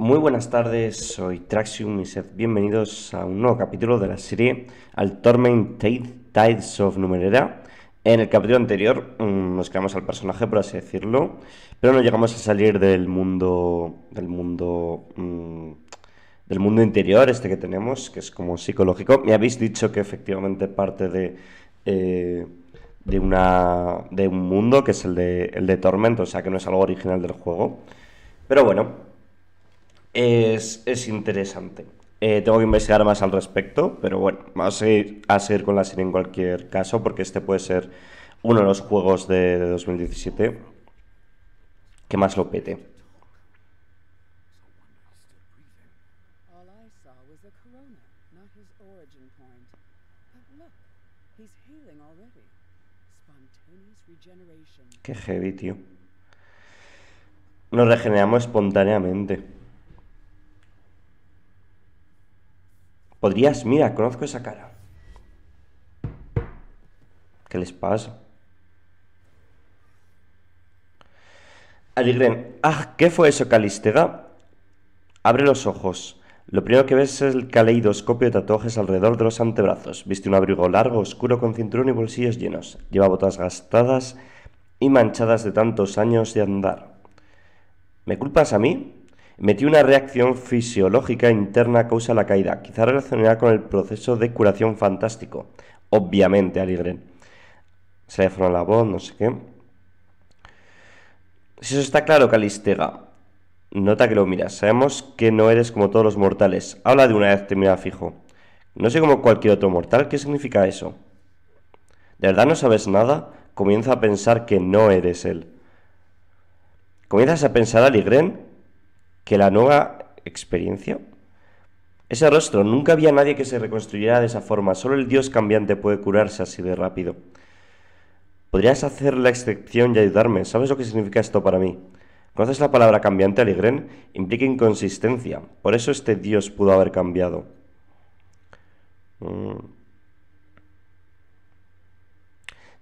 Muy buenas tardes, soy Traxium y sed bienvenidos a un nuevo capítulo de la serie Al Torment Tides of Numerera. En el capítulo anterior mm, nos quedamos al personaje, por así decirlo, pero no llegamos a salir del mundo. del mundo. Mm, del mundo interior, este que tenemos, que es como psicológico. Me habéis dicho que efectivamente parte de. Eh, de una. de un mundo, que es el de, el de Torment, o sea que no es algo original del juego. Pero bueno, es, interesante. Eh, tengo que investigar más al respecto, pero bueno, vamos a seguir, a seguir con la serie en cualquier caso, porque este puede ser uno de los juegos de, de 2017 que más lo pete. Qué heavy, tío. Nos regeneramos espontáneamente. Podrías, mira, conozco esa cara. ¿Qué les pasa? Aligren, ah, ¿qué fue eso, Calistega? Abre los ojos. Lo primero que ves es el caleidoscopio de tatuajes alrededor de los antebrazos. Viste un abrigo largo, oscuro, con cinturón y bolsillos llenos. Lleva botas gastadas y manchadas de tantos años de andar. ¿Me culpas a mí? metió una reacción fisiológica interna causa la caída, quizá relacionada con el proceso de curación fantástico. Obviamente, Aligren. Se le formó la voz, no sé qué. Si eso está claro, Calistega. Nota que lo miras. Sabemos que no eres como todos los mortales. Habla de una vez fijo. No soy como cualquier otro mortal. ¿Qué significa eso? ¿De verdad no sabes nada? Comienza a pensar que no eres él. Comienzas a pensar, Aligren, que la nueva experiencia. Ese rostro, nunca había nadie que se reconstruyera de esa forma, solo el Dios cambiante puede curarse así de rápido. Podrías hacer la excepción y ayudarme, ¿sabes lo que significa esto para mí? ¿Conoces la palabra cambiante, Aligren? Implica inconsistencia, por eso este Dios pudo haber cambiado. Mm.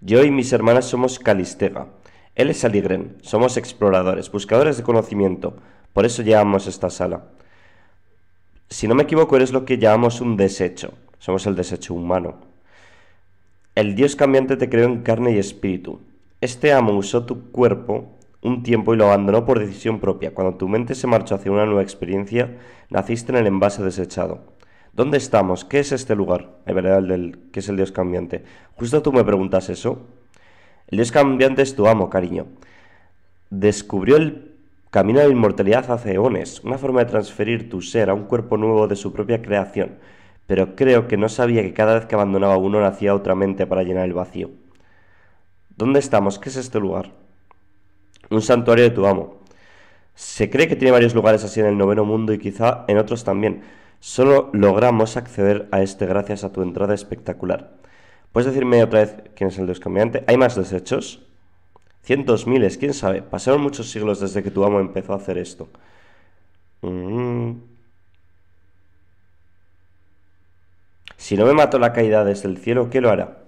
Yo y mis hermanas somos Calistega. Él es Aligren. Somos exploradores, buscadores de conocimiento. Por eso llevamos esta sala. Si no me equivoco, eres lo que llamamos un desecho. Somos el desecho humano. El Dios cambiante te creó en carne y espíritu. Este amo usó tu cuerpo un tiempo y lo abandonó por decisión propia. Cuando tu mente se marchó hacia una nueva experiencia, naciste en el envase desechado. ¿Dónde estamos? ¿Qué es este lugar? En verdad, es el Dios cambiante. Justo tú me preguntas eso. El Dios cambiante es tu amo, cariño. Descubrió el Camino a la inmortalidad hace eones, una forma de transferir tu ser a un cuerpo nuevo de su propia creación, pero creo que no sabía que cada vez que abandonaba uno nacía otra mente para llenar el vacío. ¿Dónde estamos? ¿Qué es este lugar? Un santuario de tu amo. Se cree que tiene varios lugares así en el noveno mundo y quizá en otros también. Solo logramos acceder a este gracias a tu entrada espectacular. ¿Puedes decirme otra vez quién es el descambiante? ¿Hay más desechos? Cientos, miles, quién sabe. Pasaron muchos siglos desde que tu amo empezó a hacer esto. Mm. Si no me mató la caída desde el cielo, ¿qué lo hará?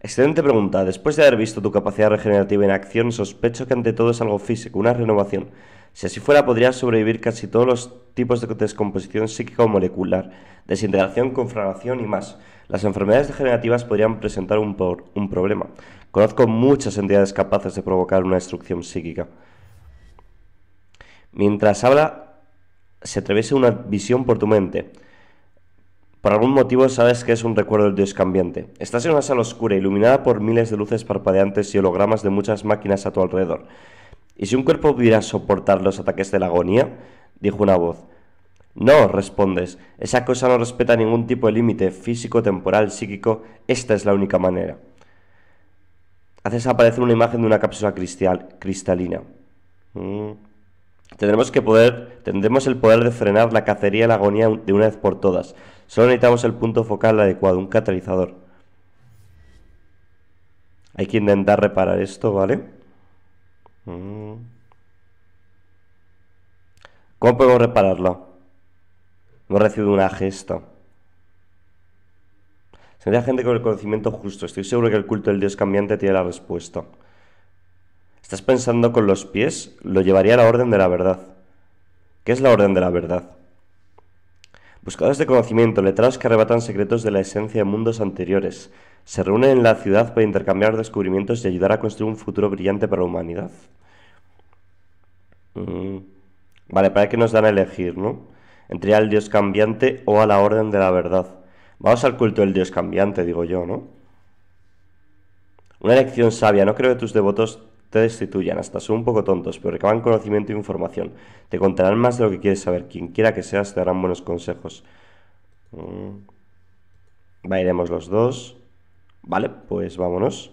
Excelente pregunta. Después de haber visto tu capacidad regenerativa en acción, sospecho que ante todo es algo físico, una renovación. Si así fuera, podría sobrevivir casi todos los tipos de descomposición psíquica o molecular, desintegración, conflagración y más. Las enfermedades degenerativas podrían presentar un, por, un problema. Conozco muchas entidades capaces de provocar una destrucción psíquica. Mientras habla, se atraviesa una visión por tu mente. Por algún motivo sabes que es un recuerdo del dios cambiante. Estás en una sala oscura, iluminada por miles de luces parpadeantes y hologramas de muchas máquinas a tu alrededor. ¿Y si un cuerpo pudiera soportar los ataques de la agonía? dijo una voz. No, respondes, esa cosa no respeta ningún tipo de límite físico, temporal, psíquico, esta es la única manera haces aparecer una imagen de una cápsula cristalina. Mm. Tendremos que poder, tendremos el poder de frenar la cacería y la agonía de una vez por todas. Solo necesitamos el punto focal adecuado, un catalizador. Hay que intentar reparar esto, ¿vale? Mm. ¿Cómo podemos repararlo? No recibido una gesta. Sería gente con el conocimiento justo. Estoy seguro que el culto del Dios cambiante tiene la respuesta. ¿Estás pensando con los pies? Lo llevaría a la orden de la verdad. ¿Qué es la orden de la verdad? Buscadores de conocimiento, letrados que arrebatan secretos de la esencia de mundos anteriores, se reúnen en la ciudad para intercambiar descubrimientos y ayudar a construir un futuro brillante para la humanidad. Mm. Vale, para que nos dan a elegir, ¿no? Entre al Dios cambiante o a la orden de la verdad. Vamos al culto del Dios cambiante, digo yo, ¿no? Una elección sabia, no creo que tus devotos te destituyan, hasta son un poco tontos, pero recaban conocimiento e información. Te contarán más de lo que quieres saber. Quien quiera que seas te darán buenos consejos. Mm. Va, los dos. Vale, pues vámonos.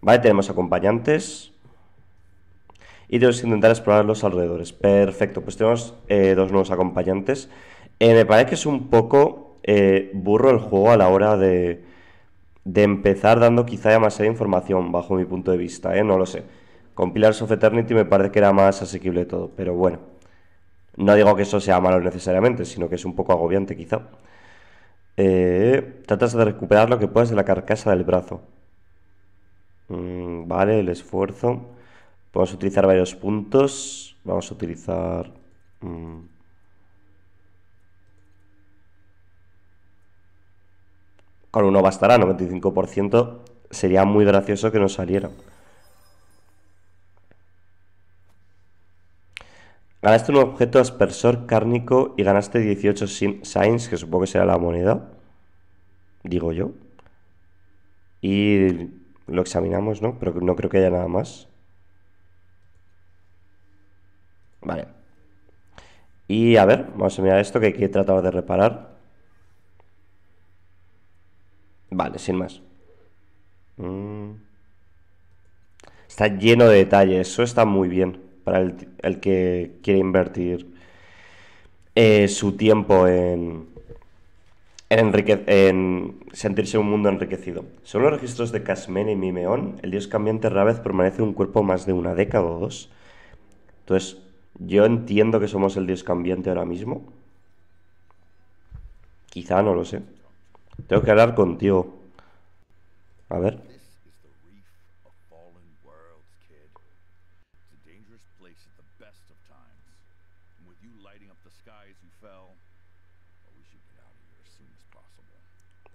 Vale, tenemos acompañantes. Y tenemos que intentar explorar los alrededores. Perfecto, pues tenemos eh, dos nuevos acompañantes. Eh, me parece que es un poco eh, burro el juego a la hora de, de empezar dando quizá demasiada información, bajo mi punto de vista, ¿eh? no lo sé. Con Pillars of Eternity me parece que era más asequible todo, pero bueno. No digo que eso sea malo necesariamente, sino que es un poco agobiante quizá. Eh, tratas de recuperar lo que puedas de la carcasa del brazo. Mm, vale, el esfuerzo. Podemos utilizar varios puntos. Vamos a utilizar... Mm, Con uno bastará, 95%. Sería muy gracioso que no saliera. Ganaste un objeto aspersor cárnico y ganaste 18 signs, que supongo que será la moneda. Digo yo. Y lo examinamos, ¿no? Pero no creo que haya nada más. Vale. Y a ver, vamos a mirar esto que hay que tratar de reparar. Vale, sin más. Mm. Está lleno de detalles, eso está muy bien para el, que quiere invertir eh, su tiempo en, en, en sentirse un mundo enriquecido. ¿Son los registros de Casmene y Mimeón, el dios cambiante Rávez permanece un cuerpo más de una década o dos. Entonces, yo entiendo que somos el dios cambiante ahora mismo. Quizá, no lo sé. Tengo que hablar contigo. A ver.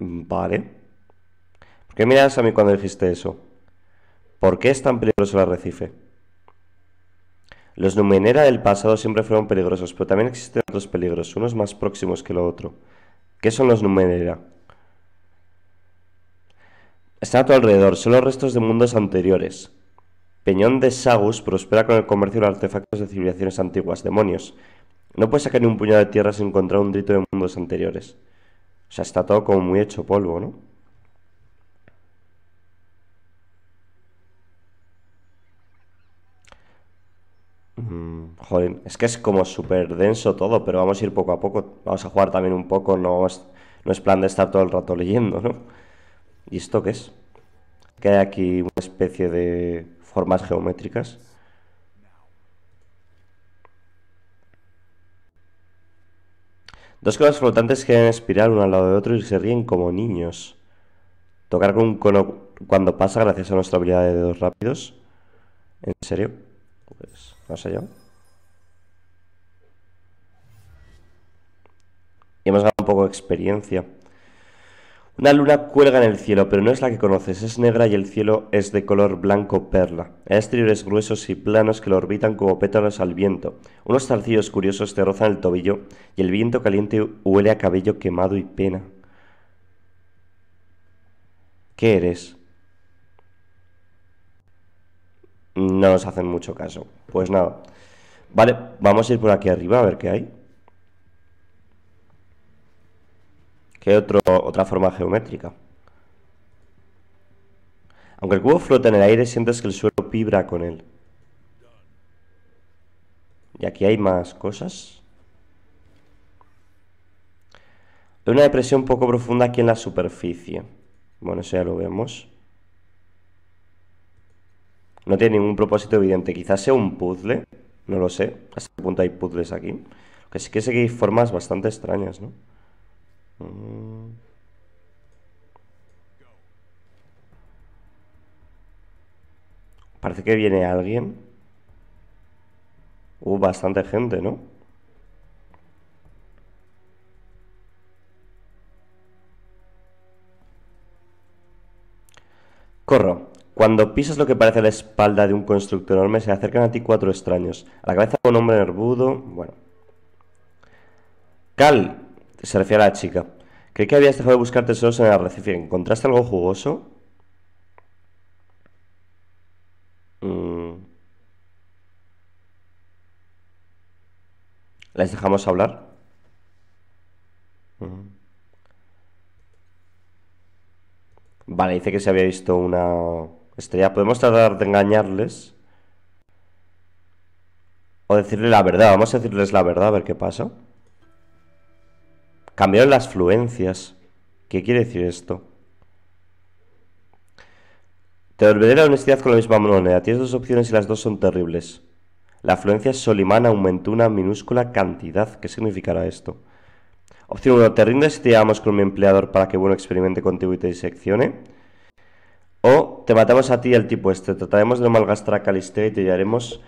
Vale. ¿Por qué miras a mí cuando dijiste eso? ¿Por qué es tan peligroso el arrecife? Los Numenera del pasado siempre fueron peligrosos, pero también existen otros peligros, unos más próximos que lo otro. ¿Qué son los Numenera? Está a tu alrededor, son los restos de mundos anteriores. Peñón de Sagus prospera con el comercio de artefactos de civilizaciones antiguas, demonios. No puedes sacar ni un puñado de tierra sin encontrar un drito de mundos anteriores. O sea, está todo como muy hecho polvo, ¿no? Mm, joder, es que es como súper denso todo, pero vamos a ir poco a poco. Vamos a jugar también un poco, no es, no es plan de estar todo el rato leyendo, ¿no? y es? que hay aquí una especie de formas geométricas. Dos cosas flotantes que en espiral uno al lado de otro y se ríen como niños. Tocar con un cono cuando pasa gracias a nuestra habilidad de dedos rápidos. ¿En serio? Pues no sé yo. Y hemos ganado un poco de experiencia. Una luna cuelga en el cielo, pero no es la que conoces, es negra y el cielo es de color blanco perla. Exteriores gruesos y planos que lo orbitan como pétalos al viento. Unos zarcillos curiosos te rozan el tobillo y el viento caliente huele a cabello quemado y pena. ¿Qué eres? No nos hacen mucho caso. Pues nada. Vale, vamos a ir por aquí arriba a ver qué hay. Hay otra forma geométrica. Aunque el cubo flota en el aire, sientes que el suelo vibra con él. Y aquí hay más cosas. Hay una depresión poco profunda aquí en la superficie. Bueno, eso ya lo vemos. No tiene ningún propósito evidente. Quizás sea un puzzle. No lo sé. Hasta qué punto hay puzzles aquí. Que sí que sé que hay formas bastante extrañas, ¿no? Mm. Parece que viene alguien. Uh, bastante gente, ¿no? Corro. Cuando pisas lo que parece la espalda de un constructo enorme, se acercan a ti cuatro extraños. A la cabeza un hombre nervudo. Bueno. Cal, se refiere a la chica. Creí que habías dejado de buscar tesoros en el arrecife. ¿Encontraste algo jugoso? Mm. ¿Les dejamos hablar? Mm. Vale, dice que se había visto una estrella. Podemos tratar de engañarles. O decirle la verdad. Vamos a decirles la verdad a ver qué pasa. Cambiaron las fluencias. ¿Qué quiere decir esto? Te olvidé la honestidad con la misma moneda. Tienes dos opciones y las dos son terribles. La afluencia solimán aumentó una minúscula cantidad. ¿Qué significará esto? Opción 1. ¿Te rindes y te con mi empleador para que bueno experimente contigo y te diseccione? O te matamos a ti y al tipo este. Trataremos de no malgastar a y te llevaremos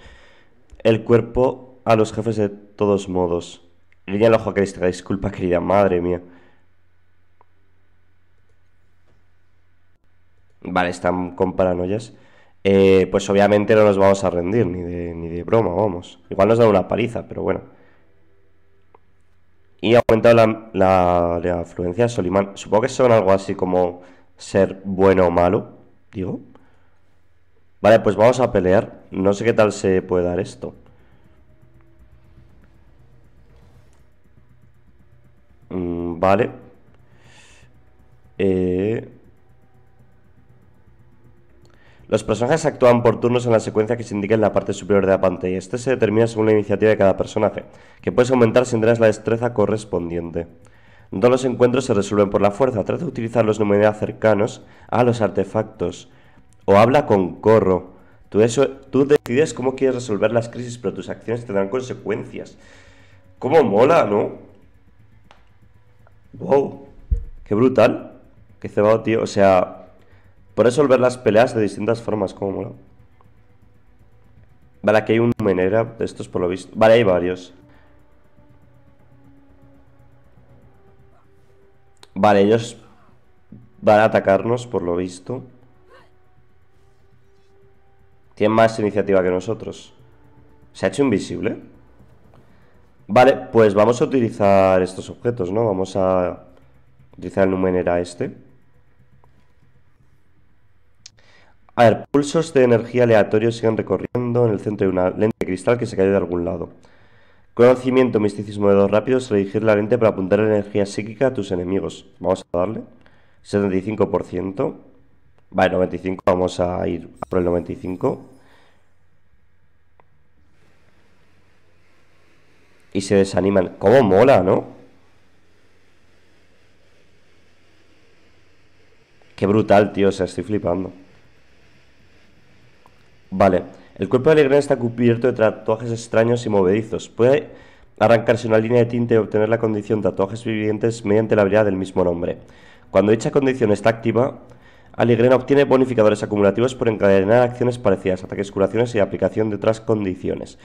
el cuerpo a los jefes de todos modos en el ojo a disculpa querida, madre mía. Vale, están con paranoias. Eh, pues obviamente no nos vamos a rendir, ni de, broma, vamos. Igual nos da una paliza, pero bueno. Y ha aumentado la, la, la afluencia de Solimán. Supongo que son algo así como ser bueno o malo, digo. Vale, pues vamos a pelear. No sé qué tal se puede dar esto. Mm, vale. Eh, los personajes actúan por turnos en la secuencia que se indica en la parte superior de la pantalla. Este se determina según la iniciativa de cada personaje, que puedes aumentar si tienes la destreza correspondiente. Todos los encuentros se resuelven por la fuerza. Trata de utilizar los manera cercanos a los artefactos. O habla con corro. Tú, tú decides cómo quieres resolver las crisis, pero tus acciones tendrán consecuencias. ¿Cómo mola, no? ¡Wow! ¡Qué brutal! ¡Qué cebado, tío! O sea, por eso ver las peleas de distintas formas, como mola. Vale, aquí hay un menera de estos por lo visto. Vale, hay varios. Vale, ellos van a atacarnos por lo visto. Tienen más iniciativa que nosotros. ¿Se ha hecho invisible? Vale, pues vamos a utilizar estos objetos, ¿no? Vamos a utilizar el numenera este. A ver, pulsos de energía aleatorio siguen recorriendo en el centro de una lente de cristal que se cayó de algún lado. Conocimiento, misticismo de dos rápidos, redigir la lente para apuntar energía psíquica a tus enemigos. Vamos a darle. 75%. Vale, 95, vamos a ir por el 95. y se desaniman. ¿Cómo mola, no? Qué brutal, tío, o sea, estoy flipando. Vale, el cuerpo de Aligrena está cubierto de tatuajes extraños y movedizos. Puede arrancarse una línea de tinte y obtener la condición de tatuajes vivientes mediante la habilidad del mismo nombre. Cuando dicha condición está activa, Aligrena obtiene bonificadores acumulativos por encadenar acciones parecidas, ataques, curaciones y aplicación de otras condiciones.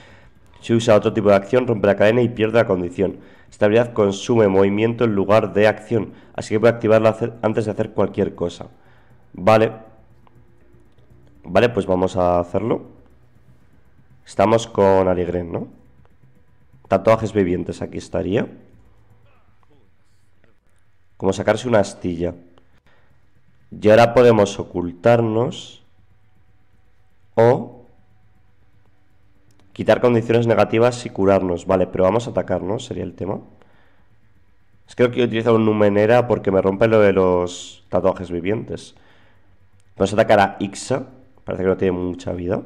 Si usa otro tipo de acción, rompe la cadena y pierde la condición. Esta habilidad consume movimiento en lugar de acción, así que puede activarla antes de hacer cualquier cosa. Vale. Vale, pues vamos a hacerlo. Estamos con Aligren, ¿no? Tatuajes vivientes, aquí estaría. Como sacarse una astilla. Y ahora podemos ocultarnos. O Quitar condiciones negativas y curarnos. Vale, pero vamos a atacarnos, sería el tema. Es que creo que he utilizado un Numenera porque me rompe lo de los tatuajes vivientes. Vamos a atacar a Ixa. Parece que no tiene mucha vida.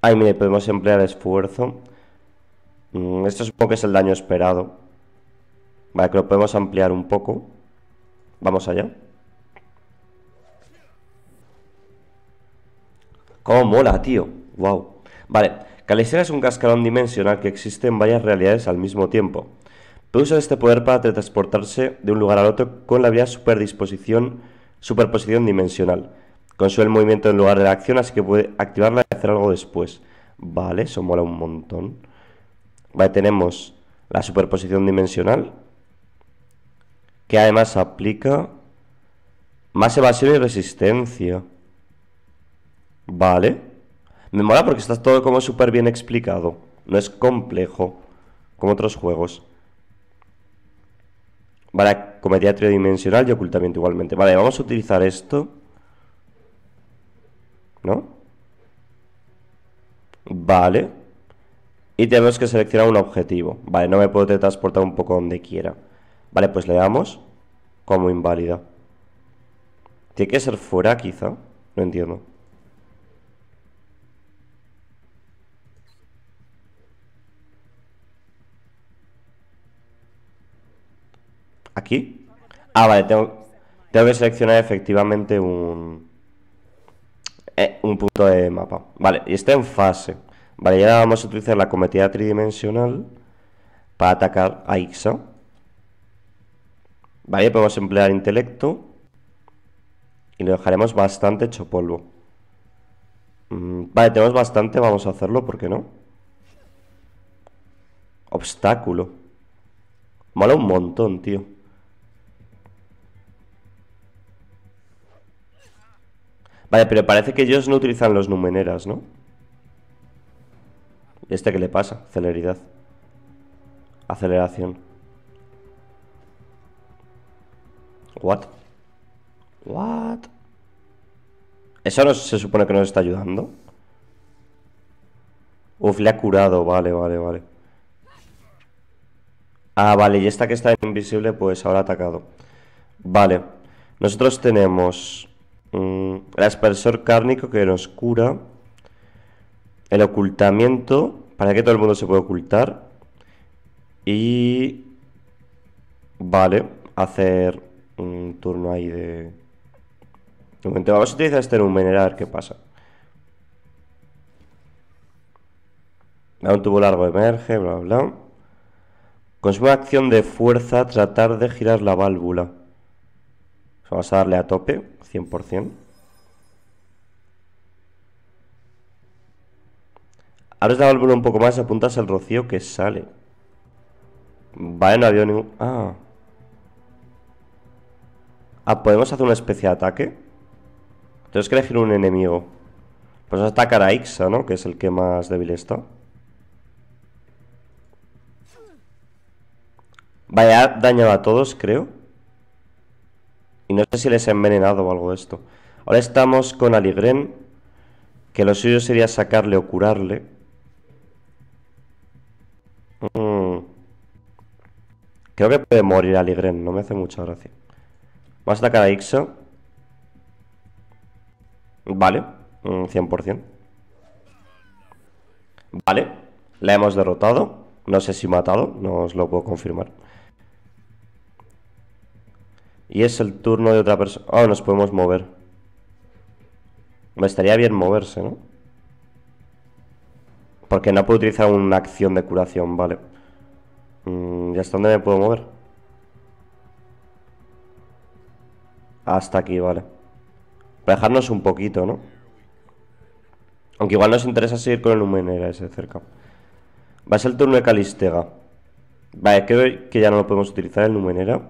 Ay, mire, podemos emplear esfuerzo. Mm, esto supongo que es el daño esperado. Vale, que lo podemos ampliar un poco. Vamos allá. ¿Cómo mola, tío? Wow. Vale, Calisera es un cascarón dimensional que existe en varias realidades al mismo tiempo. Puede usar este poder para teletransportarse de un lugar al otro con la habilidad superposición dimensional. su el movimiento en lugar de la acción, así que puede activarla y hacer algo después. Vale, eso mola un montón. Vale, tenemos la superposición dimensional, que además aplica más evasión y resistencia. Vale. Me mola porque está todo como súper bien explicado. No es complejo, como otros juegos. Vale, comedia tridimensional y ocultamiento igualmente. Vale, vamos a utilizar esto. ¿No? Vale. Y tenemos que seleccionar un objetivo. Vale, no me puedo transportar un poco donde quiera. Vale, pues le damos como inválida. Tiene que ser fuera, quizá. No entiendo. Aquí. Ah, vale, tengo, que seleccionar efectivamente un, eh, un punto de mapa. Vale, y está en fase. Vale, ya vamos a utilizar la cometida tridimensional para atacar a Ixa. Vale, podemos emplear intelecto y lo dejaremos bastante hecho polvo. Mm, vale, tenemos bastante, vamos a hacerlo, ¿por qué no? Obstáculo. Mola un montón, tío. Vale, pero parece que ellos no utilizan los Numeneras, ¿no? ¿Este qué le pasa? Celeridad. Aceleración. What? What? ¿Eso no se supone que nos está ayudando? Uf, le ha curado, vale, vale, vale Ah, vale, y esta que está invisible pues ahora ha atacado Vale, nosotros tenemos Mm, el aspersor cárnico que nos cura. El ocultamiento, para que todo el mundo se pueda ocultar. Y... Vale, hacer un turno ahí de... ...un momento vamos a utilizar este numeral, a ver qué pasa. un tubo largo, emerge, bla, bla. su acción de fuerza, tratar de girar la válvula. Vamos a darle a tope. 100%. es la válvula un poco más, apuntas al rocío que sale. Vaya, no había ningún... Ah. Ah, ¿podemos hacer una especie de ataque? Tenemos que elegir un enemigo. Pues atacar a Ixa, ¿no? Que es el que más débil está. Vaya, dañado a todos, creo no sé si les he envenenado o algo de esto. Ahora estamos con Aligren. Que lo suyo sería sacarle o curarle. Mm. Creo que puede morir Aligren. No me hace mucha gracia. Vamos a atacar a Ixo. Vale. 100%. Mm, vale. La hemos derrotado. No sé si matado. No os lo puedo confirmar. Y es el turno de otra persona. Ah, nos podemos mover. Me estaría bien moverse, ¿no? Porque no puedo utilizar una acción de curación, vale. Mm, ¿Y hasta dónde me puedo mover? Hasta aquí, vale. Para dejarnos un poquito, ¿no? Aunque igual nos interesa seguir con el Lumenera ese cerca. Va a ser el turno de Calistega. Vale, creo que ya no lo podemos utilizar el Lumenera.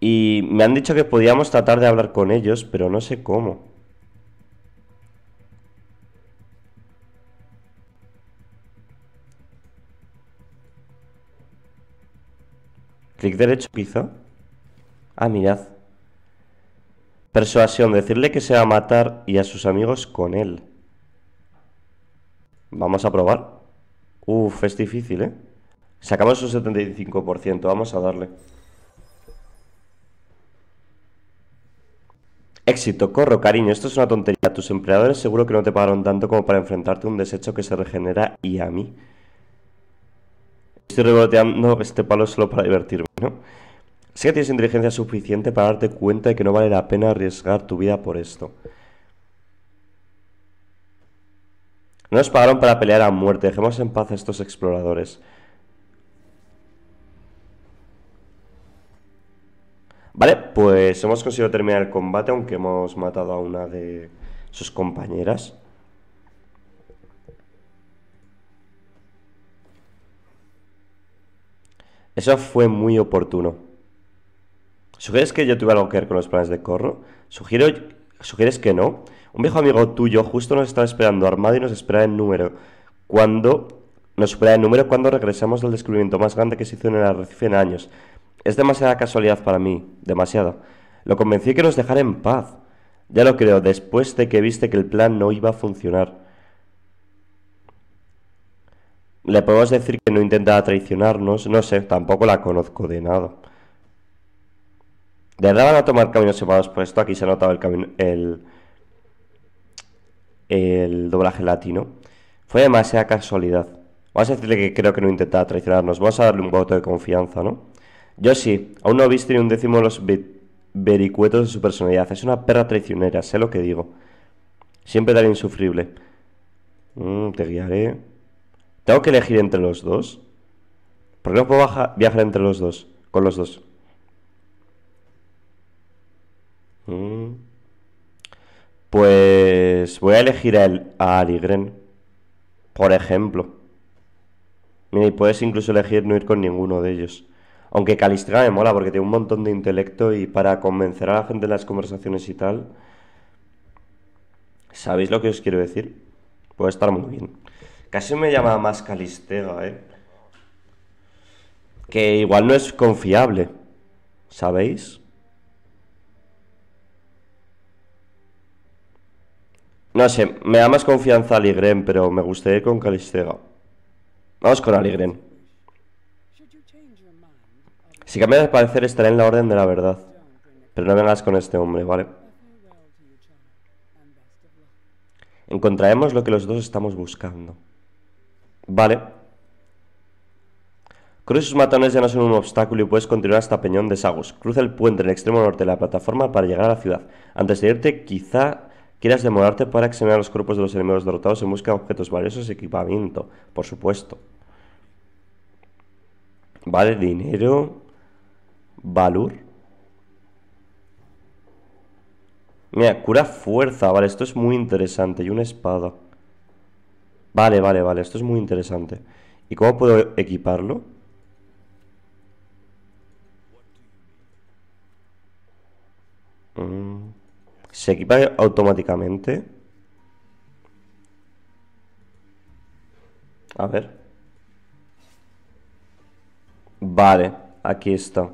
Y me han dicho que podíamos tratar de hablar con ellos, pero no sé cómo. Clic derecho quizá. Ah, mirad. Persuasión, decirle que se va a matar y a sus amigos con él. Vamos a probar. Uf, es difícil, ¿eh? Sacamos un 75%, vamos a darle. Éxito, corro, cariño, esto es una tontería. Tus empleadores seguro que no te pagaron tanto como para enfrentarte a un desecho que se regenera y a mí. Estoy revoloteando este palo solo para divertirme, ¿no? Sé que tienes inteligencia suficiente para darte cuenta de que no vale la pena arriesgar tu vida por esto. No nos pagaron para pelear a muerte, dejemos en paz a estos exploradores. Vale, pues hemos conseguido terminar el combate, aunque hemos matado a una de sus compañeras. Eso fue muy oportuno. ¿Sugieres que yo tuve algo que ver con los planes de Corro? Sugiero, ¿Sugieres que no? Un viejo amigo tuyo justo nos estaba esperando armado y nos espera en número. Cuando nos espera en número cuando regresamos del descubrimiento más grande que se hizo en el arrecife en años. Es demasiada casualidad para mí, Demasiado. Lo convencí que nos dejara en paz. Ya lo creo, después de que viste que el plan no iba a funcionar. Le podemos decir que no intentaba traicionarnos, no sé, tampoco la conozco de nada. De verdad van a tomar caminos separados por esto, aquí se ha notado el el doblaje latino. Fue demasiada casualidad. Vamos a decirle que creo que no intentaba traicionarnos, vamos a darle un voto de confianza, ¿no? Yo sí, aún no he visto ni un décimo de los vericuetos de su personalidad. Es una perra traicionera, sé lo que digo. Siempre tan insufrible. Mm, te guiaré. ¿Tengo que elegir entre los dos? ¿Por qué no puedo viajar entre los dos? Con los dos. Mm. Pues voy a elegir a Aligren. Por ejemplo. Mira, y puedes incluso elegir no ir con ninguno de ellos. Aunque Calistega me mola porque tiene un montón de intelecto y para convencer a la gente en las conversaciones y tal. ¿Sabéis lo que os quiero decir? Puede estar muy bien. Casi me llama más Calistega, ¿eh? Que igual no es confiable. ¿Sabéis? No sé, me da más confianza Aligren, pero me gustaría ir con Calistega. Vamos con Aligren. Si cambias de parecer estaré en la orden de la verdad. Pero no vengas con este hombre, ¿vale? Encontraremos lo que los dos estamos buscando. Vale. Cruz sus matones ya no son un obstáculo y puedes continuar hasta Peñón de Sagos. Cruza el puente en el extremo norte de la plataforma para llegar a la ciudad. Antes de irte, quizá quieras demorarte para examinar los cuerpos de los enemigos derrotados en busca de objetos valiosos y equipamiento, por supuesto. Vale, dinero. Valor. Mira, cura fuerza, vale, esto es muy interesante. Y una espada. Vale, vale, vale, esto es muy interesante. ¿Y cómo puedo equiparlo? Mm. ¿Se equipa automáticamente? A ver. Vale, aquí está.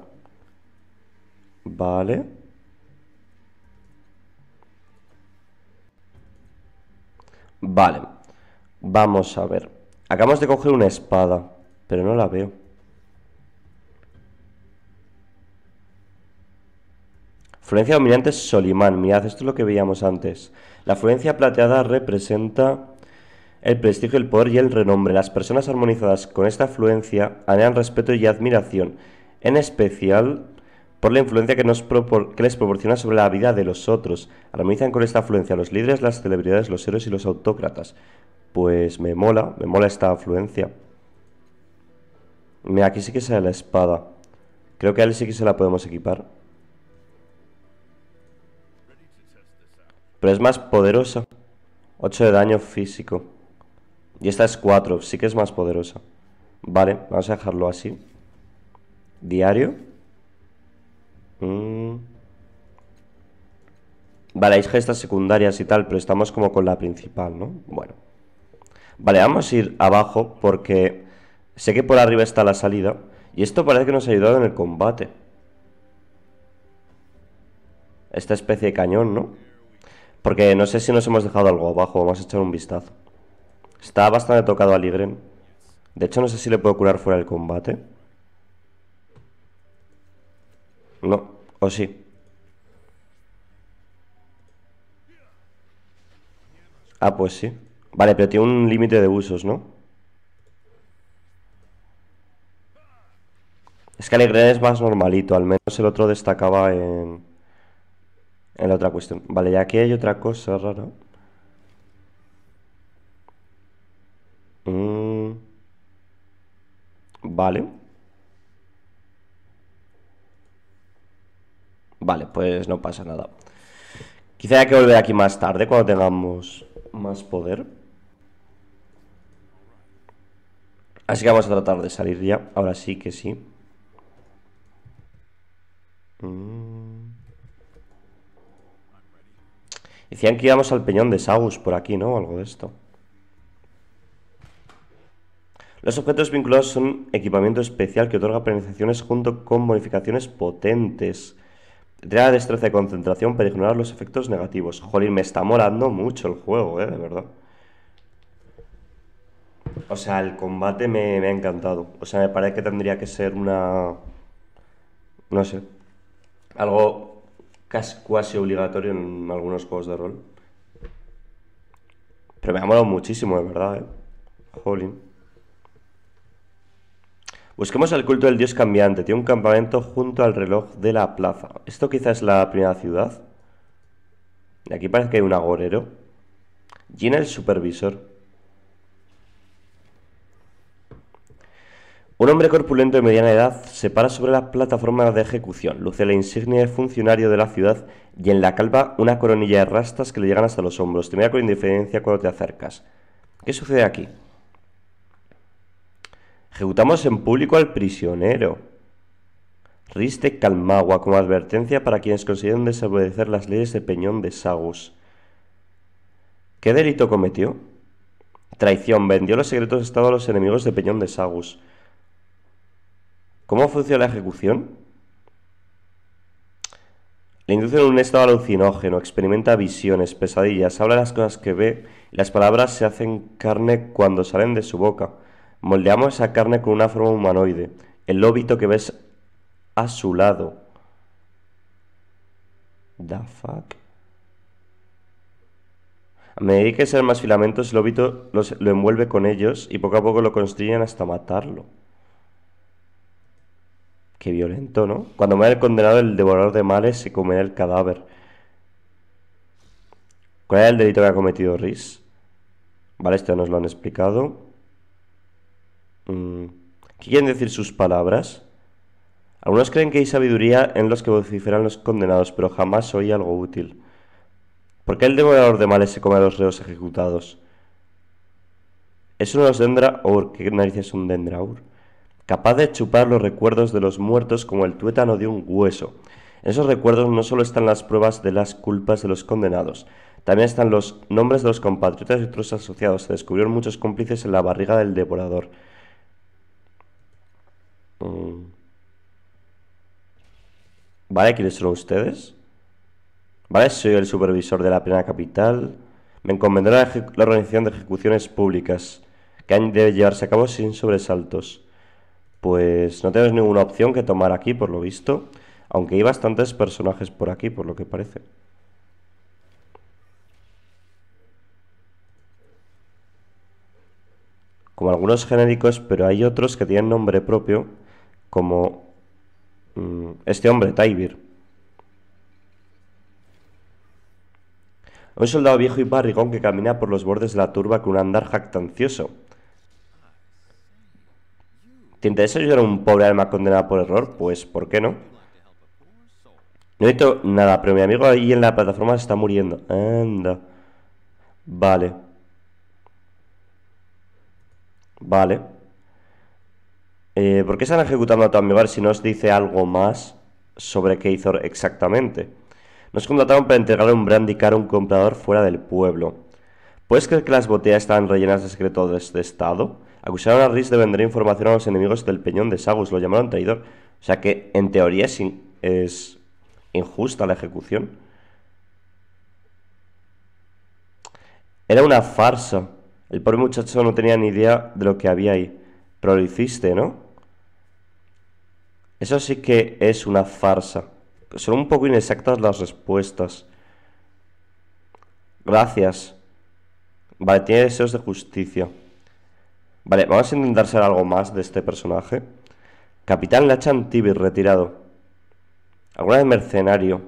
Vale. Vale. Vamos a ver. Acabamos de coger una espada, pero no la veo. Fluencia dominante Solimán. Mirad, esto es lo que veíamos antes. La fluencia plateada representa el prestigio, el poder y el renombre. Las personas armonizadas con esta fluencia anhelan respeto y admiración, en especial por la influencia que, nos les proporciona sobre la vida de los otros. Armonizan con esta afluencia los líderes, las celebridades, los héroes y los autócratas. Pues me mola, me mola esta afluencia. Mira, aquí sí que sale la espada. Creo que a él sí que se la podemos equipar. Pero es más poderosa. 8 de daño físico. Y esta es 4, sí que es más poderosa. Vale, vamos a dejarlo así. Diario. Mm. Vale, hay gestas secundarias y tal, pero estamos como con la principal, ¿no? Bueno. Vale, vamos a ir abajo porque sé que por arriba está la salida. Y esto parece que nos ha ayudado en el combate. Esta especie de cañón, ¿no? Porque no sé si nos hemos dejado algo abajo. Vamos a echar un vistazo. Está bastante tocado a Ligren. De hecho, no sé si le puedo curar fuera del combate. No, o sí. Ah, pues sí. Vale, pero tiene un límite de usos, ¿no? Es que es más normalito, al menos el otro destacaba en... En la otra cuestión. Vale, y aquí hay otra cosa rara. Mm. Vale. Vale, pues no pasa nada. Quizá haya que volver aquí más tarde cuando tengamos más poder. Así que vamos a tratar de salir ya. Ahora sí que sí. Mm. Decían que íbamos al peñón de Saus por aquí, ¿no? Algo de esto. Los objetos vinculados son equipamiento especial que otorga penalizaciones junto con modificaciones potentes la destreza de concentración para ignorar los efectos negativos. Jolín, me está molando mucho el juego, eh, de verdad. O sea, el combate me, ha encantado. O sea, me parece que tendría que ser una... No sé. Algo casi, casi obligatorio en algunos juegos de rol. Pero me ha molado muchísimo, de verdad, eh. Jolín. Busquemos el culto del dios cambiante. Tiene un campamento junto al reloj de la plaza. Esto quizás es la primera ciudad. Aquí parece que hay un agorero. Llena el supervisor. Un hombre corpulento de mediana edad se para sobre la plataforma de ejecución, luce la insignia de funcionario de la ciudad y en la calva una coronilla de rastas que le llegan hasta los hombros. Te mira con indiferencia cuando te acercas. ¿Qué sucede aquí? Ejecutamos en público al prisionero. Riste Calmagua como advertencia para quienes consideran desobedecer las leyes de Peñón de Sagus. ¿Qué delito cometió? Traición. Vendió los secretos de Estado a los enemigos de Peñón de Sagus. ¿Cómo funciona la ejecución? Le inducen en un estado alucinógeno, experimenta visiones, pesadillas, habla las cosas que ve y las palabras se hacen carne cuando salen de su boca. Moldeamos esa carne con una forma humanoide, el lóbito que ves a su lado. da fuck. A medida que ser más filamentos, el lóbito lo envuelve con ellos y poco a poco lo construyen hasta matarlo. Qué violento, ¿no? Cuando me el condenado, el devorador de males se comerá el cadáver. ¿Cuál es el delito que ha cometido Riz? Vale, esto nos lo han explicado. Mm, ¿Qué quieren decir sus palabras? Algunos creen que hay sabiduría en los que vociferan los condenados, pero jamás oí algo útil. ¿Por qué el devorador de males se come a los reos ejecutados? ¿Es de los Dendraur? qué narices es un dendraur? Capaz de chupar los recuerdos de los muertos como el tuétano de un hueso. En esos recuerdos no solo están las pruebas de las culpas de los condenados, también están los nombres de los compatriotas y otros asociados. Se descubrieron muchos cómplices en la barriga del devorador. Mm. Vale, ¿quiénes son ustedes? Vale, soy el supervisor de la plena capital. Me encomendará la, la, organización de ejecuciones públicas, que han de llevarse a cabo sin sobresaltos. Pues no tenemos ninguna opción que tomar aquí, por lo visto, aunque hay bastantes personajes por aquí, por lo que parece. Como algunos genéricos, pero hay otros que tienen nombre propio como mm, este hombre, Taibir. Un soldado viejo y barrigón que camina por los bordes de la turba con un andar jactancioso. ¿Te interesa ayudar a un pobre alma condenada por error? Pues, ¿por qué no? No necesito nada, pero mi amigo ahí en la plataforma se está muriendo. Anda. Vale. Vale. Eh, ¿Por qué están ejecutando a tu Bar si no os dice algo más sobre qué hizo exactamente? Nos contrataron para entregar un brandy caro a un comprador fuera del pueblo. ¿Puedes creer que las botellas estaban rellenas de secretos de Estado? Acusaron a Rhys de vender información a los enemigos del peñón de Sagus, lo llamaron traidor. O sea que, en teoría, es, es injusta la ejecución. Era una farsa. El pobre muchacho no tenía ni idea de lo que había ahí. Pero lo hiciste, ¿no? Eso sí que es una farsa. Son un poco inexactas las respuestas. Gracias. Vale, tiene deseos de justicia. Vale, vamos a intentar ser algo más de este personaje. Capitán Lachan Tibir, retirado. Alguna vez mercenario.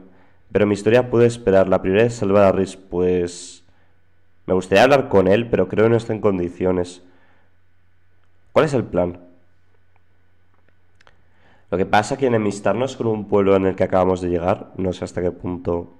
Pero mi historia puede esperar. La prioridad es salvar a Riz, pues... Me gustaría hablar con él, pero creo que no está en condiciones. ¿Cuál es el plan? Lo que pasa es que enemistarnos con un pueblo en el que acabamos de llegar, no sé hasta qué punto...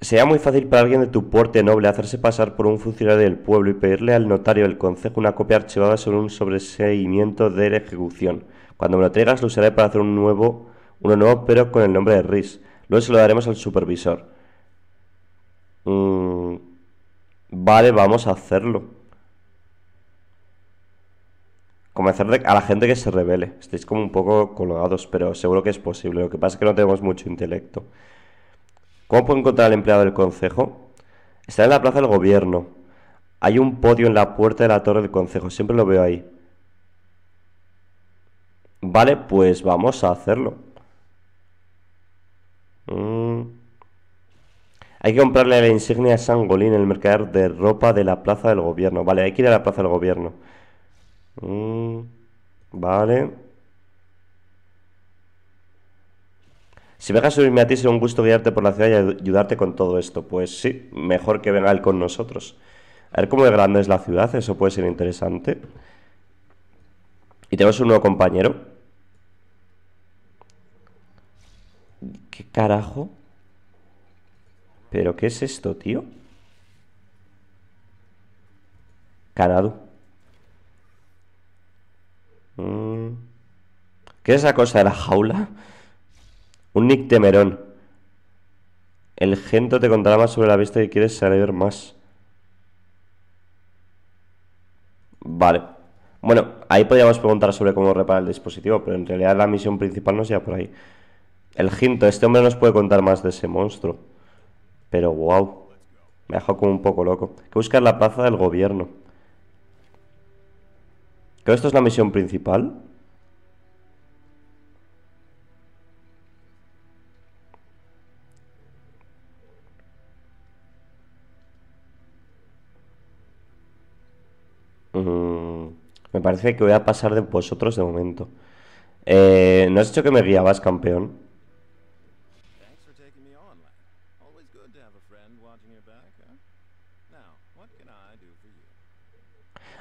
Sería muy fácil para alguien de tu porte noble hacerse pasar por un funcionario del pueblo y pedirle al notario del concejo una copia archivada sobre un sobreseimiento de la ejecución. Cuando me lo traigas lo usaré para hacer un nuevo, uno nuevo pero con el nombre de RIS. Luego se lo daremos al supervisor. Mm, vale, vamos a hacerlo convencer a la gente que se revele. Estáis como un poco colgados, pero seguro que es posible. Lo que pasa es que no tenemos mucho intelecto. ¿Cómo puedo encontrar al empleado del consejo? Está en la plaza del gobierno. Hay un podio en la puerta de la torre del consejo. Siempre lo veo ahí. Vale, pues vamos a hacerlo. Mm. Hay que comprarle la insignia a Sangolín en el mercader de ropa de la plaza del gobierno. Vale, hay que ir a la plaza del gobierno. Mm, vale. Si me dejas subirme a ti, será un gusto guiarte por la ciudad y ayudarte con todo esto. Pues sí, mejor que venga él con nosotros. A ver cómo grande es la ciudad, eso puede ser interesante. Y tenemos un nuevo compañero. ¿Qué carajo? ¿Pero qué es esto, tío? Carado Mm. ¿Qué es esa cosa de la jaula? Un Nick Temerón. El gento te contará más sobre la vista que quieres saber más. Vale. Bueno, ahí podríamos preguntar sobre cómo reparar el dispositivo, pero en realidad la misión principal no sea por ahí. El ginto, este hombre nos puede contar más de ese monstruo. Pero wow. Me ha como un poco loco. Hay que buscar la plaza del gobierno. Creo que esto es la misión principal. Mm, me parece que voy a pasar de vosotros de momento. Eh, no has dicho que me guiabas, campeón.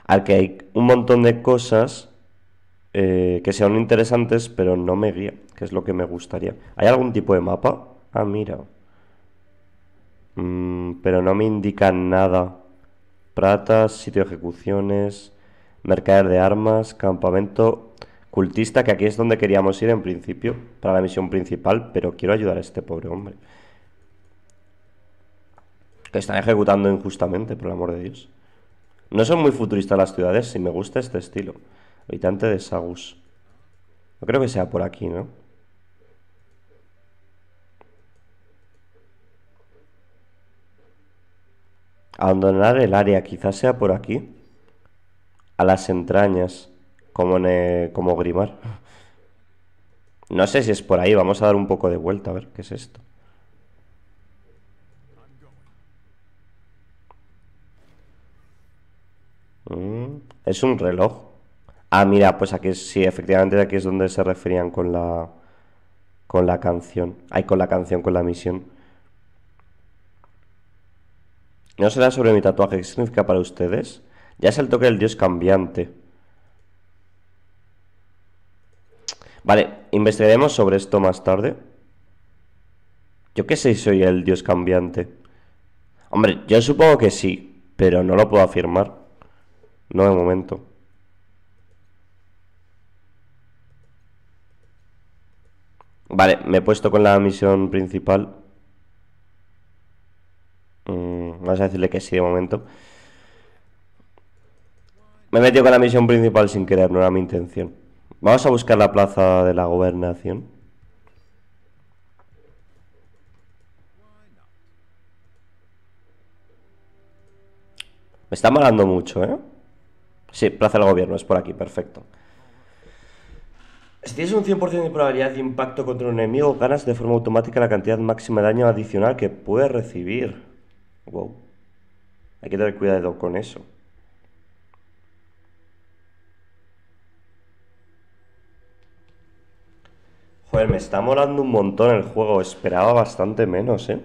al que hay un montón de cosas eh, que sean interesantes, pero no me guía, que es lo que me gustaría. ¿Hay algún tipo de mapa? Ah, mira. Mm, pero no me indica nada. Pratas, sitio de ejecuciones, mercader de armas, campamento cultista, que aquí es donde queríamos ir en principio, para la misión principal, pero quiero ayudar a este pobre hombre. Que están ejecutando injustamente, por el amor de Dios. No son muy futuristas las ciudades, si me gusta este estilo. Habitante de Sagus. No creo que sea por aquí, ¿no? Abandonar el área, quizás sea por aquí. A las entrañas, como, en, como Grimar. No sé si es por ahí, vamos a dar un poco de vuelta, a ver qué es esto. Mm. es un reloj. Ah, mira, pues aquí sí, efectivamente aquí es donde se referían con la con la canción. Ay, con la canción, con la misión. No será sobre mi tatuaje, ¿qué significa para ustedes? Ya es el toque del dios cambiante. Vale, investigaremos sobre esto más tarde. Yo qué sé si soy el dios cambiante. Hombre, yo supongo que sí, pero no lo puedo afirmar. No de momento. Vale, me he puesto con la misión principal. Mm, vamos a decirle que sí de momento. Me he metido con la misión principal sin querer, no era mi intención. Vamos a buscar la plaza de la gobernación. Me está malando mucho, ¿eh? Sí, Plaza del Gobierno, es por aquí, perfecto. Si tienes un 100% de probabilidad de impacto contra un enemigo, ganas de forma automática la cantidad máxima de daño adicional que puedes recibir. Wow. Hay que tener cuidado con eso. Joder, me está molando un montón el juego. Esperaba bastante menos, ¿eh?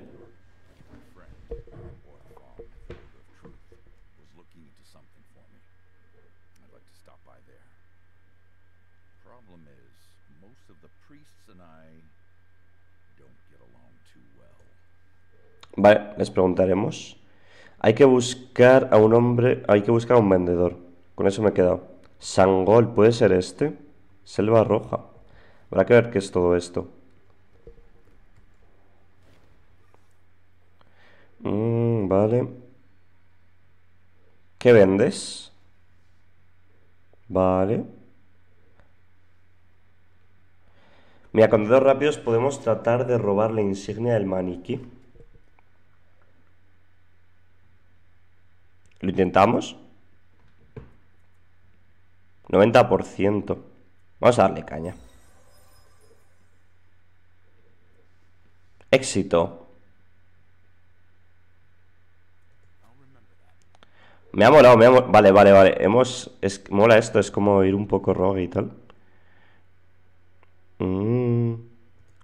les preguntaremos. Hay que buscar a un hombre, hay que buscar a un vendedor. Con eso me he quedado. Sangol, ¿puede ser este? Selva roja. Habrá que ver qué es todo esto. Mm, vale. ¿Qué vendes? Vale. Mira, con dedos rápidos podemos tratar de robar la insignia del maniquí. ¿Lo intentamos? 90%. Vamos a darle caña. Éxito. Me ha molado, me ha Vale, vale, vale. Hemos. Es, mola esto, es como ir un poco rogue y tal. Mm.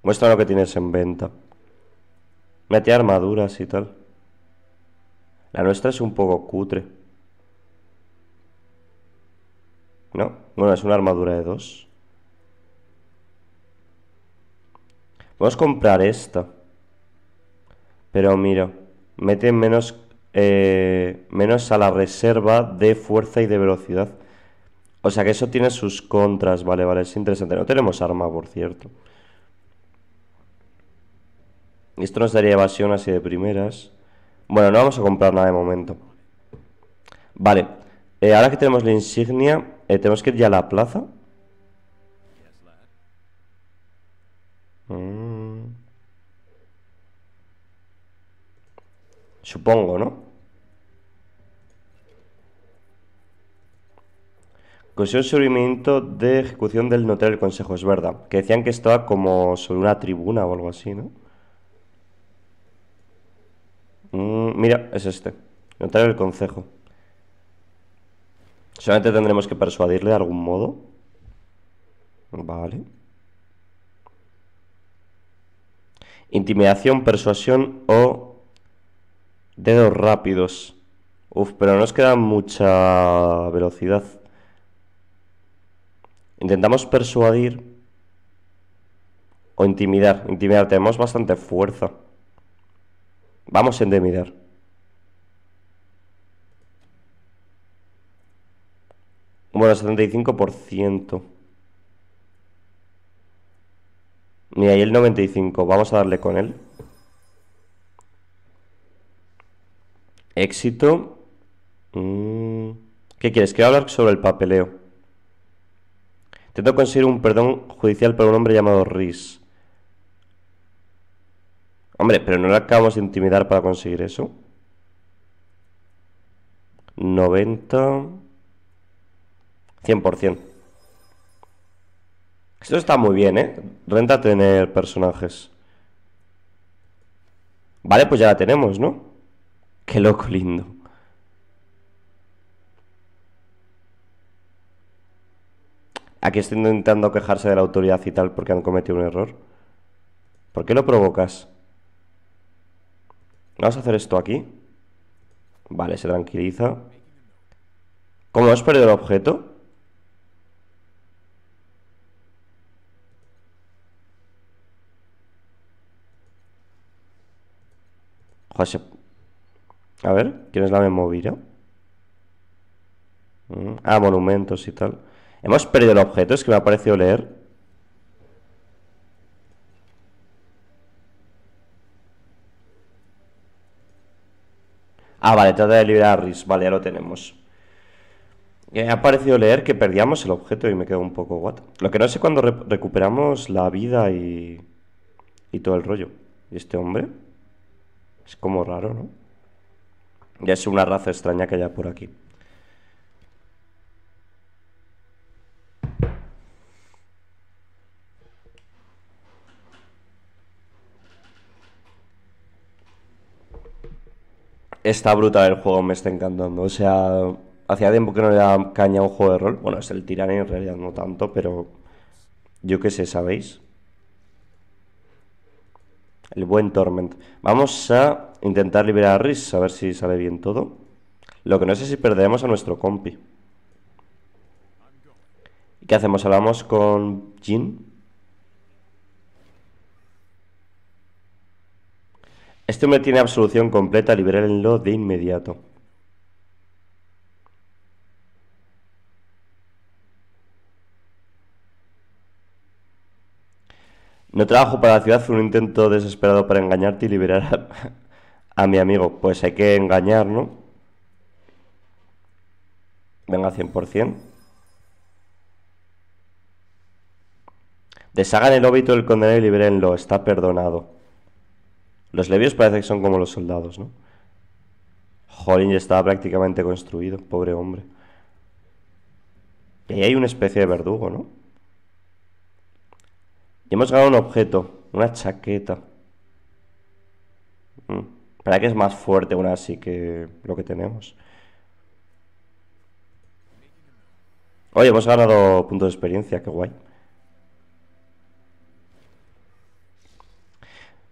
Muestra lo que tienes en venta. Mete armaduras y tal. La nuestra es un poco cutre. No, bueno, es una armadura de dos. Vamos a comprar esta. Pero mira, mete menos, eh, menos a la reserva de fuerza y de velocidad. O sea que eso tiene sus contras, vale, vale, es interesante. No tenemos arma, por cierto. Esto nos daría evasión así de primeras. Bueno, no vamos a comprar nada de momento. Vale, eh, ahora que tenemos la insignia, eh, tenemos que ir ya a la plaza. Mm. Supongo, ¿no? Consejo un de ejecución del notario del consejo, es verdad. Que decían que estaba como sobre una tribuna o algo así, ¿no? Mm, mira, es este. trae el Consejo. Solamente tendremos que persuadirle de algún modo. Vale. Intimidación, persuasión o dedos rápidos. Uf, pero nos queda mucha velocidad. Intentamos persuadir o intimidar. Intimidar, tenemos bastante fuerza. Vamos a endemidar. Bueno, 75%. Ni ahí el 95. Vamos a darle con él. Éxito. Mm. ¿Qué quieres? Quiero hablar sobre el papeleo. Intento conseguir un perdón judicial para un hombre llamado Riz. Hombre, pero no la acabamos de intimidar para conseguir eso. 90... 100%. Esto está muy bien, ¿eh? Renta tener personajes. Vale, pues ya la tenemos, ¿no? Qué loco lindo. Aquí estoy intentando quejarse de la autoridad y tal porque han cometido un error. ¿Por qué lo provocas? Vamos a hacer esto aquí. Vale, se tranquiliza. ¿Cómo hemos perdido el objeto? A ver, ¿quién es la memoria? Mm. Ah, monumentos y tal. Hemos perdido el objeto, es que me ha parecido leer. Ah, vale, trata de liberar a Riz. Vale, ya lo tenemos. Me eh, ha parecido leer que perdíamos el objeto y me quedo un poco guato. Lo que no sé cuando recuperamos la vida y, y todo el rollo. ¿Y este hombre? Es como raro, ¿no? Ya es una raza extraña que haya por aquí. esta bruta el juego, me está encantando. O sea, hacía tiempo que no le daba caña a un juego de rol. Bueno, es el Tirani en realidad no tanto, pero yo qué sé, ¿sabéis? El buen Torment. Vamos a intentar liberar a Riz, a ver si sale bien todo. Lo que no sé es si perderemos a nuestro compi. ¿Qué hacemos? ¿Hablamos con Jin? Este hombre tiene absolución completa, libérenlo de inmediato. No trabajo para la ciudad, fue un intento desesperado para engañarte y liberar a, mi amigo. Pues hay que engañar, ¿no? Venga, 100%. Deshagan el óbito del condenado y libérenlo, está perdonado. Los levios parece que son como los soldados, ¿no? Jolín ya estaba prácticamente construido, pobre hombre. Y ahí hay una especie de verdugo, ¿no? Y hemos ganado un objeto, una chaqueta. Mm, ¿Para que es más fuerte una así que lo que tenemos? Oye, hemos ganado puntos de experiencia, qué guay.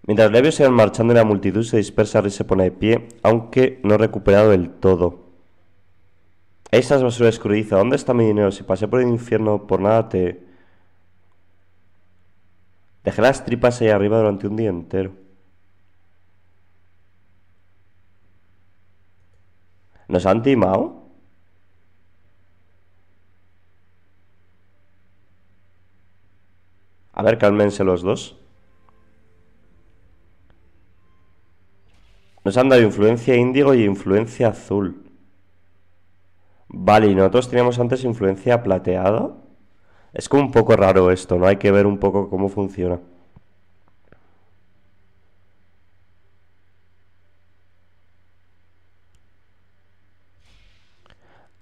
Mientras se van marchando la multitud, se dispersa y se pone de pie, aunque no recuperado del todo. Esas basuras escurridiza, ¿dónde está mi dinero? Si pasé por el infierno por nada te... Dejé las tripas ahí arriba durante un día entero. ¿Nos han timado? A ver, cálmense los dos. Nos han dado influencia índigo y influencia azul. Vale, y nosotros teníamos antes influencia plateada. Es como un poco raro esto, ¿no? Hay que ver un poco cómo funciona.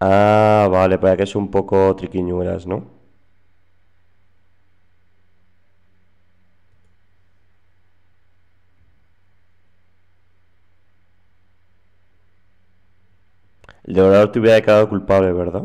Ah, vale, para pues que es un poco triquiñuelas, ¿no? El devorador te hubiera quedado culpable, ¿verdad?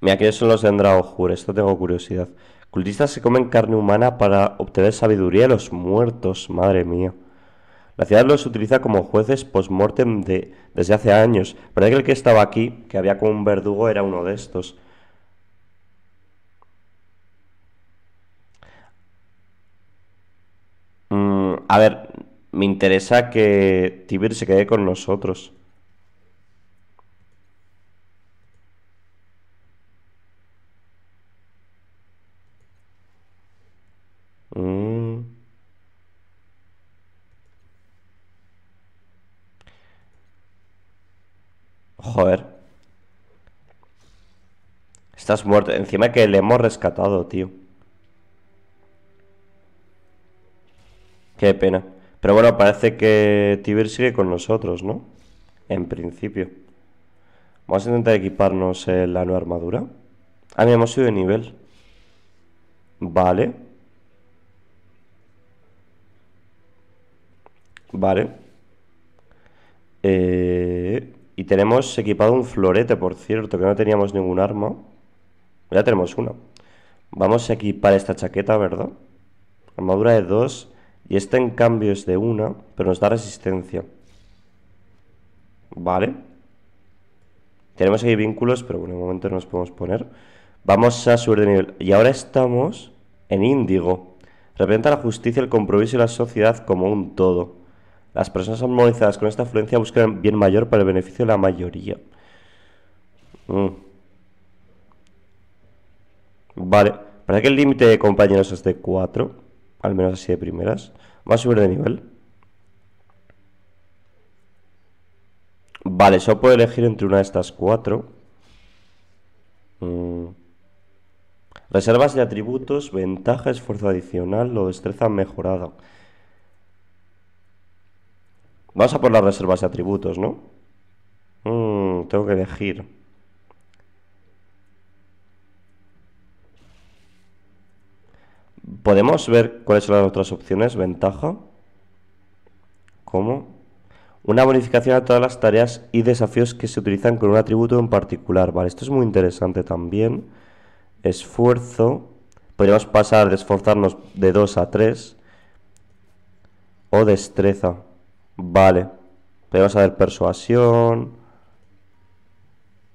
Mira, ¿quiénes son los de Jure, Esto tengo curiosidad. Cultistas se comen carne humana para obtener sabiduría de los muertos. Madre mía. La ciudad los utiliza como jueces post-mortem de, desde hace años. que el que estaba aquí, que había como un verdugo, era uno de estos. Mm, a ver, me interesa que Tibir se quede con nosotros. Estás muerto. Encima que le hemos rescatado, tío. Qué pena. Pero bueno, parece que Tibir sigue con nosotros, ¿no? En principio. Vamos a intentar equiparnos la nueva armadura. Ah, mira, hemos subido de nivel. Vale. Vale. Eh, y tenemos equipado un florete, por cierto, que no teníamos ningún arma. Pues ya tenemos una. Vamos a equipar esta chaqueta, ¿verdad? Armadura de dos Y esta en cambio es de una, pero nos da resistencia. Vale. Tenemos aquí vínculos, pero bueno, de momento no nos podemos poner. Vamos a subir de nivel. Y ahora estamos en índigo. Representa la justicia, el compromiso y la sociedad como un todo. Las personas armonizadas con esta afluencia buscan bien mayor para el beneficio de la mayoría. Mm. Vale, para que el límite de compañeros es de 4, al menos así de primeras. va a subir de nivel. Vale, solo puedo elegir entre una de estas cuatro. Mm. Reservas de atributos, ventaja, esfuerzo adicional o destreza mejorada. Vamos a por las reservas de atributos, ¿no? Mm, tengo que elegir. ¿Podemos ver cuáles son las otras opciones? Ventaja. ¿Cómo? Una bonificación a todas las tareas y desafíos que se utilizan con un atributo en particular. Vale, esto es muy interesante también. Esfuerzo. Podríamos pasar de esforzarnos de 2 a 3. O destreza. Vale. Podríamos hacer persuasión.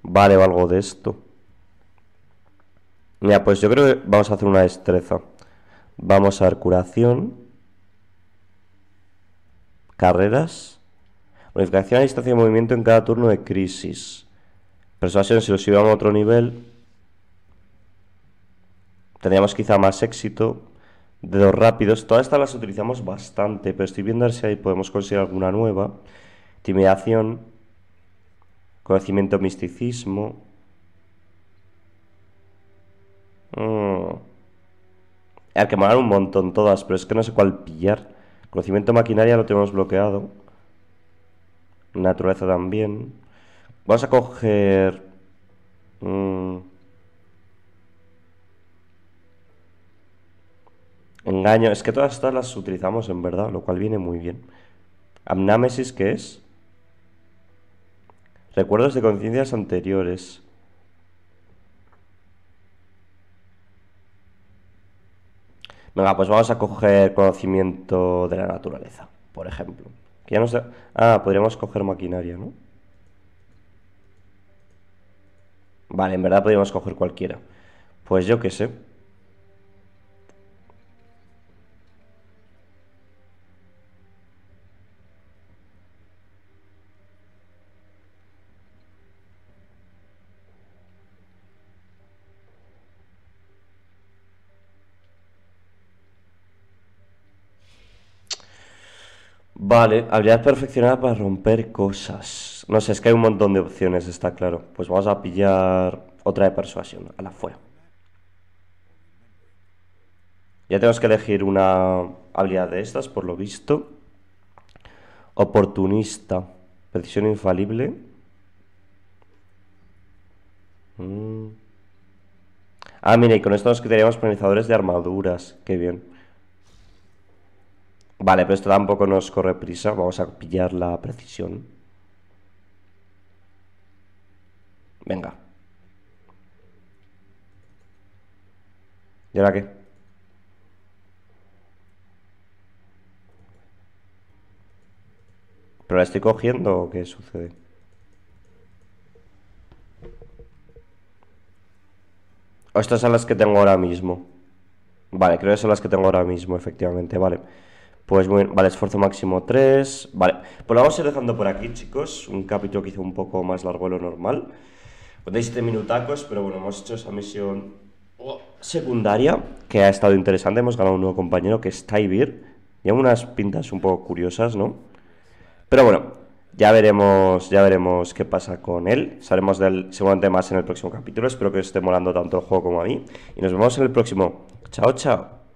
Vale, o algo de esto. Ya, pues yo creo que vamos a hacer una destreza. Vamos a ver curación. Carreras. modificación a distancia de movimiento en cada turno de crisis. Persuasión, si lo subíamos a otro nivel, tendríamos quizá más éxito. Dedos rápidos, todas estas las utilizamos bastante, pero estoy viendo a ver si ahí podemos conseguir alguna nueva. Intimidación, conocimiento misticismo. Mm. Hay que mandar un montón todas, pero es que no sé cuál pillar. Conocimiento maquinaria lo tenemos bloqueado. Naturaleza también. Vamos a coger... Mm, engaño. Es que todas estas las utilizamos en verdad, lo cual viene muy bien. Amnámesis, ¿qué es? Recuerdos de conciencias anteriores. Venga, pues vamos a coger conocimiento de la naturaleza, por ejemplo. no Ah, podríamos coger maquinaria, ¿no? Vale, en verdad podríamos coger cualquiera. Pues yo qué sé. Vale, habilidad perfeccionada para romper cosas. No sé, es que hay un montón de opciones, está claro. Pues vamos a pillar otra de persuasión, a la fuera. Ya tenemos que elegir una habilidad de estas, por lo visto. Oportunista. Precisión infalible. Mm. Ah, mira, y con esto nos quitaríamos penalizadores de armaduras. Qué bien. Vale, pero esto tampoco nos corre prisa. Vamos a pillar la precisión. Venga. ¿Y ahora qué? ¿Pero la estoy cogiendo o qué sucede? Oh, estas son las que tengo ahora mismo. Vale, creo que son las que tengo ahora mismo, efectivamente. Vale. Pues bueno, vale, esfuerzo máximo 3. Vale, pues lo vamos a ir dejando por aquí, chicos. Un capítulo que hizo un poco más largo de lo normal. 7 minutacos, pero bueno, hemos hecho esa misión secundaria, que ha estado interesante. Hemos ganado un nuevo compañero, que es Tybir. Lleva unas pintas un poco curiosas, ¿no? Pero bueno, ya veremos, ya veremos qué pasa con él. Sabremos del seguramente más en el próximo capítulo. Espero que os esté molando tanto el juego como a mí. Y nos vemos en el próximo. Chao, chao.